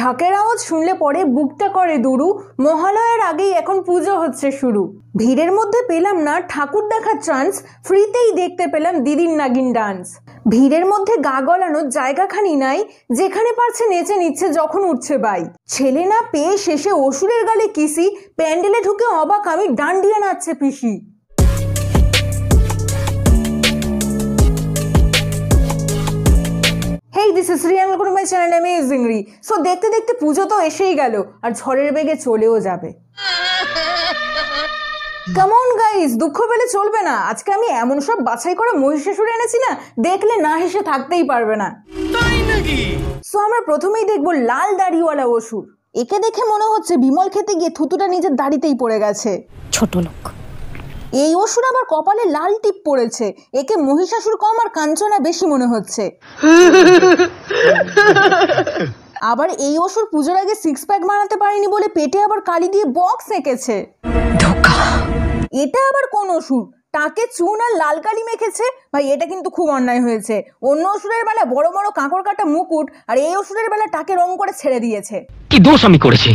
ঢাকের আওয়াজ শুনলে পরে বুকটা করে দুরু মহালয়ার আগেই এখন পুজো হচ্ছে শুরু ভিড়ের মধ্যে পেলাম না ঠাকুর দেখার চান্স ফ্রিতেই দেখতে পেলাম দিদির নাগিন ডান্স ভিড়ের মধ্যে গা গলানোর জায়গাখানি নাই যেখানে পারছে নেচে নিচ্ছে যখন উঠছে বাই ছেলে না পেয়ে শেষে অসুরের গালে কিসি প্যান্ডেলে ঢুকে অবাক আমি ডান্ডিয়া নাচছে পিসি চ্যানেল নেমে জিংড়ি সো দেখতে দেখতে পুজো তো এসেই গেল আর ঝড়ের বেগে চলেও যাবে কেমন গাইস দুঃখ পেলে চলবে না আজকে আমি এমন সব বাছাই করা মহিষাসুর এনেছি না দেখলে না হেসে থাকতেই পারবে না সো আমরা প্রথমেই দেখবো লাল দাড়িওয়ালা অসুর একে দেখে মনে হচ্ছে বিমল খেতে গিয়ে থুতুটা নিজের দাড়িতেই পড়ে গেছে ছোট লোক এই অসুর আমার কপালে লাল টিপ পড়েছে একে মহিষাসুর কম আর কাঞ্চনা বেশি মনে হচ্ছে আবার এই অসুর পুজোর আগে সিক্স প্যাক বানাতে পারেনি বলে পেটে আবার কালি দিয়ে বক্স এঁকেছে এটা আবার কোন অসুর তাকে চুন আর লাল কালি মেখেছে ভাই এটা কিন্তু খুব অন্যায় হয়েছে অন্য অসুরের বেলা বড় বড় কাঁকড় কাটা মুকুট আর এই অসুরের বেলা তাকে রং করে ছেড়ে দিয়েছে কি দোষ আমি করেছি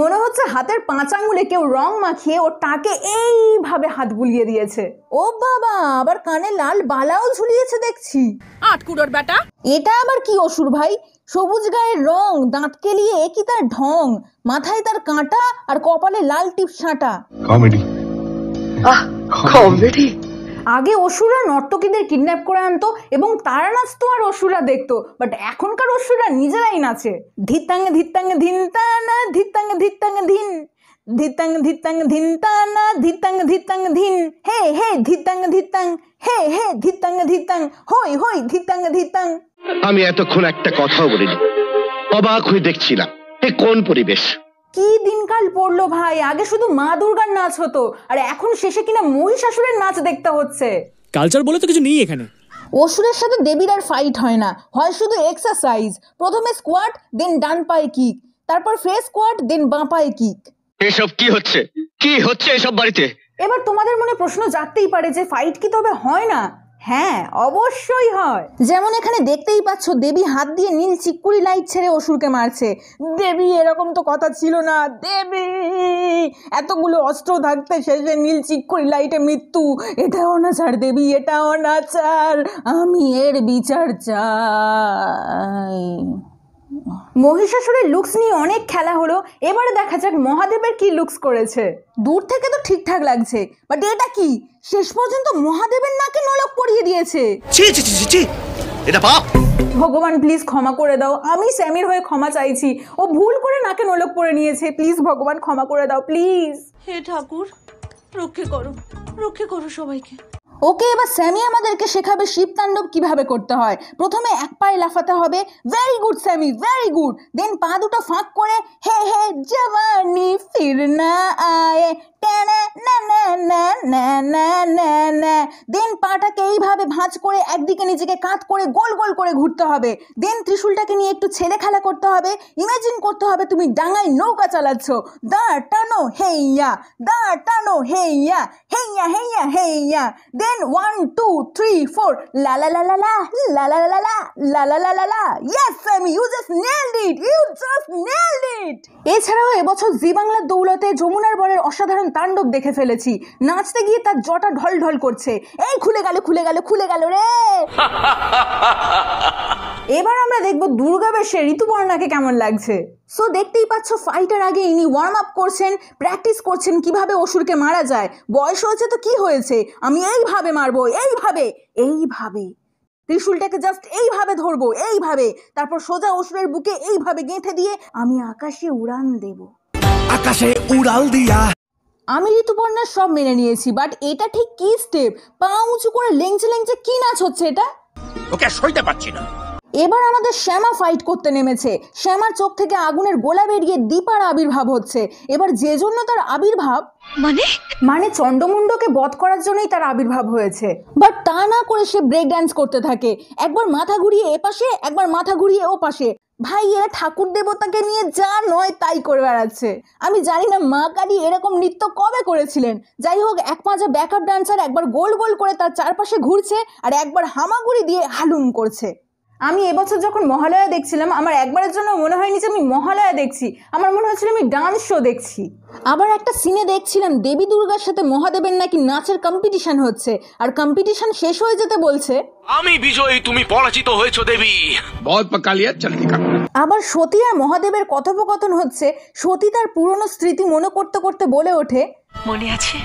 মনে হচ্ছে হাতের পাঁচ আঙুলে কেউ রং মাখিয়ে ওর টাকে এইভাবে হাত বুলিয়ে দিয়েছে ও বাবা আবার কানে লাল বালাও ঝুলিয়েছে দেখছি আটকুড়োর বেটা এটা আবার কি অসুর ভাই সবুজ গায়ের রং দাঁত কেলিয়ে কি তার ঢং মাথায় তার কাঁটা আর কপালে লাল টিপ সাঁটা কমেডি আহ কমেডি আগে অসুরা নর্তকীদের কিডন্যাপ করে আনতো এবং তারা তো আর অসুরা দেখতো বাট এখনকার অসুরা নিজেরাই নাচে ধিতাঙ্গে ধিতাঙ্গে ধিনতানা ধিতাঙ্গে ধিতাঙ্গে ধিন ধিতাং ধিতাং ধিনতানা ধিতাং ধিতাং ধিন হে হে ধিতাং ধিত্তাং হে হে ধিতাং ধিতাং হই হই ধিতাং ধিতাং আমি এতক্ষণ একটা কথাও বলিনি অবাক হয়ে দেখছিলাম এ কোন পরিবেশ কি দিনকাল পড়লো ভাই আগে শুধু মা দুর্গার নাচ হতো আর এখন শেষে কিনা মহিষাসুরের নাচ দেখতে হচ্ছে কালচার বলে তো কিছু নেই এখানে অসুরের সাথে দেবীর আর ফাইট হয় না হয় শুধু এক্সারসাইজ প্রথমে স্কোয়াট দেন ডান পায়ে কিক তারপর ফেস স্কোয়াট দেন বাঁ পায়ে কিক এসব কি হচ্ছে কি হচ্ছে এসব বাড়িতে এবার তোমাদের মনে প্রশ্ন জাগতেই পারে যে ফাইট কি তবে হয় না হ্যাঁ অবশ্যই হয় যেমন এখানে দেখতেই পাচ্ছ দেবী হাত দিয়ে নীল চিকুড়ি লাইট ছেড়ে অসুরকে মারছে দেবী এরকম তো কথা ছিল না দেবী এতগুলো অস্ত্র থাকতে শেষে নীল চিকুড়ি লাইটে মৃত্যু এটা অনাচার দেবী এটা অনাচার আমি এর বিচার চাই মহিষাসুরের লুকস নিয়ে অনেক খেলা হলো এবারে দেখা যাক মহাদেবের কি লুকস করেছে দূর থেকে তো ঠিকঠাক লাগছে বাট এটা কি শেষ পর্যন্ত মহাদেবের নাকে নলক পরিয়ে দিয়েছে ছি এটা পাপ ভগবান প্লিজ ক্ষমা করে দাও আমি স্যামির হয়ে ক্ষমা চাইছি ও ভুল করে নাকে নলক পরে নিয়েছে প্লিজ ভগবান ক্ষমা করে দাও প্লিজ হে ঠাকুর রক্ষে করো রক্ষে করো সবাইকে ওকে এবার স্যামি আমাদেরকে শেখাবে শিবতাণ্ডব কিভাবে করতে হয় প্রথমে এক পায়ে লাফাতে হবে very good Sammy very good then পা দুটো ফাঁক করে হে হে জওয়ানি ফির না আয়ে দেন পাটাকে এইভাবে ভাঁজ করে একদিকে নিজেকে কাত করে গোল গোল করে ঘুরতে হবে দেন ত্রিশূলটাকে নিয়ে একটু ছেলে খেলা করতে হবে ইমাজিন করতে হবে তুমি ডাঙায় নৌকা চালাচ্ছ দাঁড় টানো হেইয়া দাঁড় টানো হেইয়া হেইয়া হেইয়া হেইয়া then then one two three four লা লা লা লা লা লা লা লা লা লা লা লা লা লা yes Sammy you just nailed it you just nailed it এছাড়াও এবছর জি বাংলার দৌলতে যমুনার বরের অসাধারণ তাণ্ডব দেখে ফেলেছি নাচতে গিয়ে তার জটা ঢল ঢল করছে এই খুলে গেল খুলে গেল খুলে গেল রে এবার আমরা দেখব দুর্গা বেশে ঋতুপর্ণাকে কেমন লাগছে সো দেখতেই পাচ্ছ ফাইটার আগে ইনি ওয়ার্ম আপ করছেন প্র্যাকটিস করছেন কিভাবে অসুরকে মারা যায় বয়স হয়েছে তো কি হয়েছে আমি এইভাবে মারবো এইভাবে এইভাবে ত্রিশুলটাকে জাস্ট এইভাবে ধরবো এইভাবে তারপর সোজা অসুরের বুকে এইভাবে গেঁথে দিয়ে আমি আকাশে উড়ান দেব আকাশে উড়াল দিয়া আমি ঋতুপর্ণার সব মেনে নিয়েছি বাট এটা ঠিক কি স্টেপ পা উঁচু করে লেংচে লেংচে কি নাচ হচ্ছে এটা ওকে সইতে পারছি না এবার আমাদের শ্যামা ফাইট করতে নেমেছে শ্যামার চোখ থেকে আগুনের গোলা বেরিয়ে দীপার আবির্ভাব হচ্ছে এবার যে জন্য তার আবির্ভাব মানে মানে চন্ডমুন্ডকে বধ করার জন্যই তার আবির্ভাব হয়েছে বাট তা না করে সে ব্রেক ড্যান্স করতে থাকে একবার মাথা ঘুরিয়ে এপাশে একবার মাথা ঘুরিয়ে ও পাশে ভাই এরা ঠাকুর দেবতাকে নিয়ে যা নয় তাই করে বেড়াচ্ছে আমি জানি না মা কালী এরকম নৃত্য কবে করেছিলেন যাই হোক এক পাঁচা ব্যাকআপ ডান্সার একবার গোল গোল করে তার চারপাশে ঘুরছে আর একবার হামাগুড়ি দিয়ে হালুম করছে আমি এবছর যখন মহালয়া দেখছিলাম আমার একবারের জন্য মনে হয়নি যে আমি মহালয়া দেখছি আমার মনে হচ্ছিল আমি ডান্স শো দেখছি আবার একটা সিনে দেখছিলাম দেবী দুর্গার সাথে মহাদেবের নাকি নাচের কম্পিটিশন হচ্ছে আর কম্পিটিশন শেষ হয়ে যেতে বলছে আমি বিজয়ী তুমি পরাজিত হয়েছো দেবী বহুত পকালিয়া চলতি আবার সতী আর মহাদেবের কথোপকথন হচ্ছে সতী তার পুরনো স্মৃতি মনে করতে করতে বলে ওঠে মনে আছে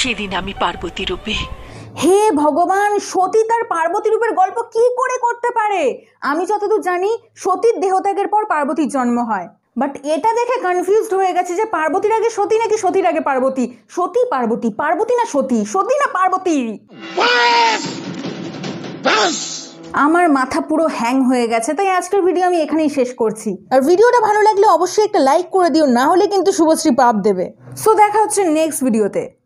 সেদিন আমি পার্বতী রূপে হে ভগবান সতী তার পার্বতী রূপের গল্প কি করে করতে পারে আমি যতদূর জানি সতীর দেহত্যাগের পর পার্বতীর জন্ম হয় বাট এটা দেখে কনফিউজড হয়ে গেছে যে পার্বতীর আগে সতী নাকি সতীর আগে পার্বতী সতী পার্বতী পার্বতী না সতী সতী না পার্বতী আমার মাথা পুরো হ্যাং হয়ে গেছে তাই আজকের ভিডিও আমি এখানেই শেষ করছি আর ভিডিওটা ভালো লাগলে অবশ্যই একটা লাইক করে দিও না হলে কিন্তু শুভশ্রী পাপ দেবে সো দেখা হচ্ছে নেক্সট ভিডিওতে